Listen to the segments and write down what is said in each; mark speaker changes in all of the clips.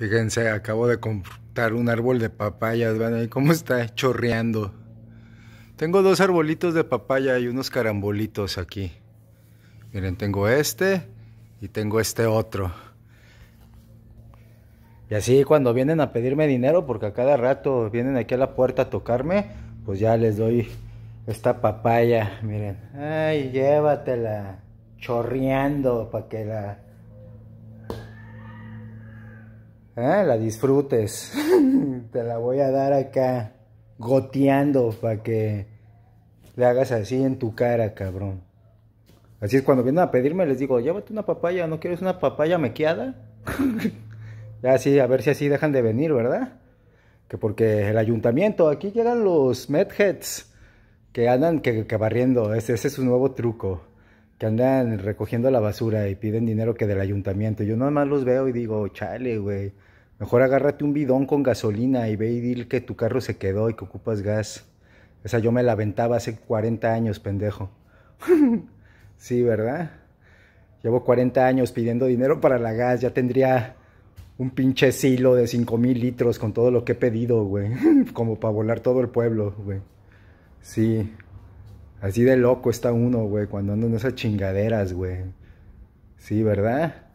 Speaker 1: Fíjense, acabo de comprar un árbol de papayas, vean Ahí cómo está chorreando. Tengo dos arbolitos de papaya y unos carambolitos aquí. Miren, tengo este y tengo este otro. Y así cuando vienen a pedirme dinero, porque a cada rato vienen aquí a la puerta a tocarme, pues ya les doy esta papaya, miren. Ay, llévatela chorreando para que la ¿Eh? la disfrutes. Te la voy a dar acá, goteando, para que le hagas así en tu cara, cabrón. Así es cuando vienen a pedirme, les digo, llévate una papaya, ¿no quieres una papaya mequeada? ya sí, a ver si así dejan de venir, ¿verdad? Que porque el ayuntamiento, aquí llegan los medheads que andan que, barriendo, ese es su nuevo truco que andan recogiendo la basura y piden dinero que del ayuntamiento. Yo nada más los veo y digo, chale, güey, mejor agárrate un bidón con gasolina y ve y dile que tu carro se quedó y que ocupas gas. Esa yo me la aventaba hace 40 años, pendejo. sí, ¿verdad? Llevo 40 años pidiendo dinero para la gas, ya tendría un pinche silo de 5 mil litros con todo lo que he pedido, güey. Como para volar todo el pueblo, güey. Sí. Así de loco está uno, güey, cuando andan esas chingaderas, güey. Sí, ¿verdad?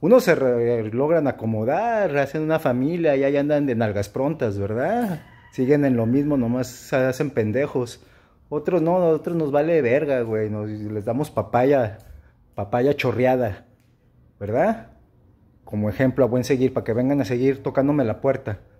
Speaker 1: Unos se logran acomodar, hacen una familia y ahí andan de nalgas prontas, ¿verdad? Siguen en lo mismo, nomás se hacen pendejos. Otros no, otros nos vale verga, güey. Nos, les damos papaya, papaya chorreada, ¿verdad? Como ejemplo, a buen seguir, para que vengan a seguir tocándome la puerta.